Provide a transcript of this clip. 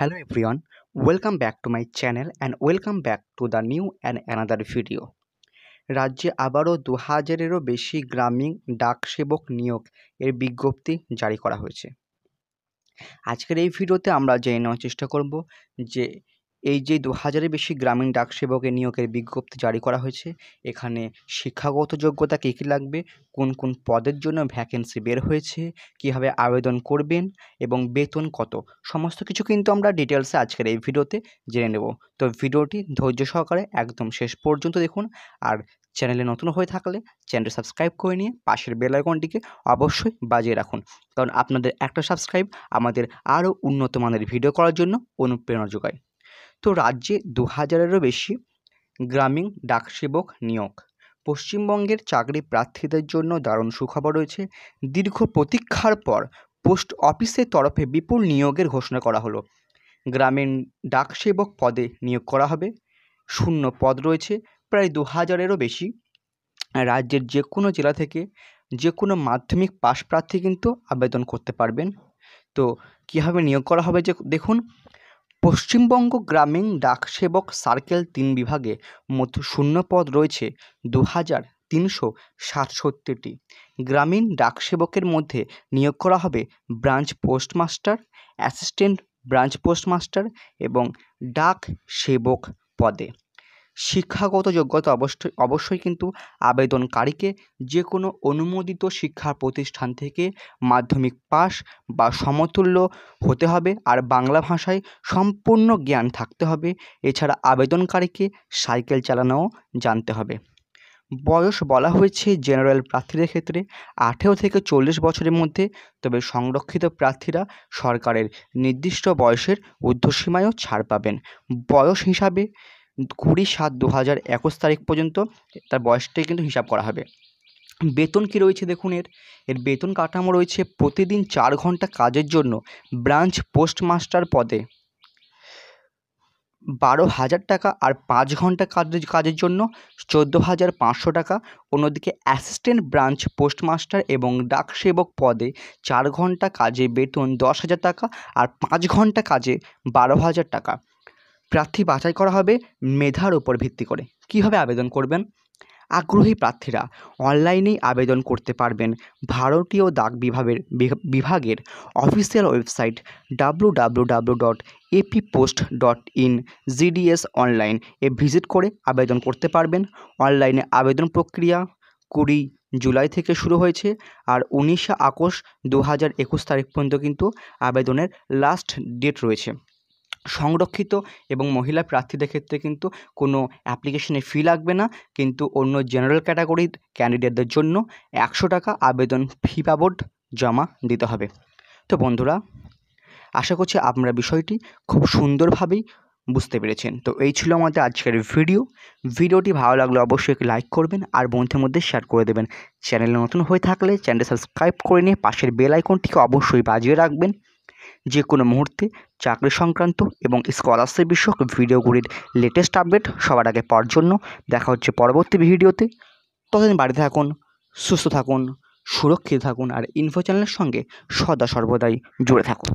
hello everyone welcome back to my channel and welcome back to the new and another video রাজ্যে আবারও দু হাজারেরও বেশি গ্রামীণ ডাকসেবক নিয়োগ এর বিজ্ঞপ্তি জারি করা হয়েছে আজকের এই ভিডিওতে আমরা জেনে নেওয়ার চেষ্টা করব যে এই যে দু হাজারের বেশি গ্রামীণ ডাক সেবকের নিয়োগের বিজ্ঞপ্তি জারি করা হয়েছে এখানে শিক্ষাগত যোগ্যতা কী কী লাগবে কোন কোন পদের জন্য ভ্যাকেন্সি বের হয়েছে কীভাবে আবেদন করবেন এবং বেতন কত সমস্ত কিছু কিন্তু আমরা ডিটেলসে আজকের এই ভিডিওতে জেনে নেব তো ভিডিওটি ধৈর্য সহকারে একদম শেষ পর্যন্ত দেখুন আর চ্যানেলে নতুন হয়ে থাকলে চ্যানেলটি সাবস্ক্রাইব করে নিয়ে পাশের বেল আইকনটিকে অবশ্যই বাজিয়ে রাখুন কারণ আপনাদের একটা সাবস্ক্রাইব আমাদের আরও উন্নত মানের ভিডিও করার জন্য অনুপ্রেরণা যোগায় তো রাজ্যে দু হাজারেরও বেশি গ্রামীণ ডাকসেবক নিয়োগ পশ্চিমবঙ্গের চাকরি প্রার্থীদের জন্য দারুণ সুখবর রয়েছে দীর্ঘ প্রতীক্ষার পর পোস্ট অফিসের তরফে বিপুল নিয়োগের ঘোষণা করা হলো গ্রামীণ ডাকসেবক পদে নিয়োগ করা হবে শূন্য পদ রয়েছে প্রায় দু হাজারেরও বেশি রাজ্যের যে কোনো জেলা থেকে যে কোনো মাধ্যমিক পাশ প্রার্থী কিন্তু আবেদন করতে পারবেন তো কীভাবে নিয়োগ করা হবে যে দেখুন পশ্চিমবঙ্গ গ্রামীণ ডাক সেবক সার্কেল তিন বিভাগে মোট শূন্য পদ রয়েছে দু হাজার তিনশো সাতষট্টিটি গ্রামীণ ডাক সেবকের মধ্যে নিয়োগ করা হবে branch postmaster assistant branch postmaster এবং ডাক সেবক পদে শিক্ষাগত যোগ্যতা অবশ্যই অবশ্যই কিন্তু আবেদনকারীকে যে কোনো অনুমোদিত শিক্ষা প্রতিষ্ঠান থেকে মাধ্যমিক পাস বা সমতুল্য হতে হবে আর বাংলা ভাষায় সম্পূর্ণ জ্ঞান থাকতে হবে এছাড়া আবেদনকারীকে সাইকেল চালানোও জানতে হবে বয়স বলা হয়েছে জেনারেল প্রার্থীদের ক্ষেত্রে আঠেরো থেকে চল্লিশ বছরের মধ্যে তবে সংরক্ষিত প্রার্থীরা সরকারের নির্দিষ্ট বয়সের ঊর্ধ্বসীমায়ও ছাড় পাবেন বয়স হিসাবে কুড়ি সাত দু হাজার একুশ তারিখ পর্যন্ত তার বয়সটাই কিন্তু হিসাব করা হবে বেতন কি রয়েছে দেখুন এর এর বেতন কাঠামো রয়েছে প্রতিদিন চার ঘন্টা কাজের জন্য ব্রাঞ্চ পোস্টমাস্টার পদে বারো হাজার টাকা আর পাঁচ ঘন্টা কাজের কাজের জন্য চোদ্দো হাজার পাঁচশো টাকা অন্যদিকে অ্যাসিস্ট্যান্ট ব্রাঞ্চ পোস্টমাস্টার এবং ডাক সেবক পদে চার ঘন্টা কাজে বেতন দশ হাজার টাকা আর পাঁচ ঘন্টা কাজে বারো হাজার টাকা প্রার্থী বাছাই করা হবে মেধার উপর ভিত্তি করে কিভাবে আবেদন করবেন আগ্রহী প্রার্থীরা অনলাইনেই আবেদন করতে পারবেন ভারতীয় ডাক বিভাগের বিভাগের official website W W W dot AP post dot in GDS online এ ভিজিট করে আবেদন করতে পারবেন অনলাইনে আবেদন প্রক্রিয়া কুড়ি জুলাই থেকে শুরু হয়েছে আর উনিশে আগস্ট দু হাজার একুশ তারিখ পর্যন্ত কিন্তু আবেদনের লাস্ট ডেট রয়েছে সংরক্ষিত এবং মহিলা প্রার্থীদের ক্ষেত্রে কিন্তু কোনো অ্যাপ্লিকেশনে ফি লাগবে না কিন্তু অন্য জেনারেল ক্যাটাগরির ক্যান্ডিডেটদের জন্য একশো টাকা আবেদন ফি বাবদ জমা দিতে হবে তো বন্ধুরা আশা করছি আপনারা বিষয়টি খুব সুন্দরভাবেই বুঝতে পেরেছেন তো এই ছিল আমাদের আজকের ভিডিও ভিডিওটি ভালো লাগলে অবশ্যই লাইক করবেন আর বন্ধুর মধ্যে শেয়ার করে দেবেন চ্যানেলে নতুন হয়ে থাকলে চ্যানেল সাবস্ক্রাইব করে নিয়ে পাশের বেল আইকনটিকে অবশ্যই বাজিয়ে রাখবেন যে কোনো মুহূর্তে চাকরি সংক্রান্ত এবং স্কলারশিপ বিষয়ক ভিডিওগুলির লেটেস্ট আপডেট সবার আগে পাওয়ার জন্য দেখা হচ্ছে পরবর্তী ভিডিওতে ততদিন বাড়িতে থাকুন সুস্থ থাকুন সুরক্ষিত থাকুন আর ইনফো চ্যানেলের সঙ্গে সদা সর্বদাই জুড়ে থাকুন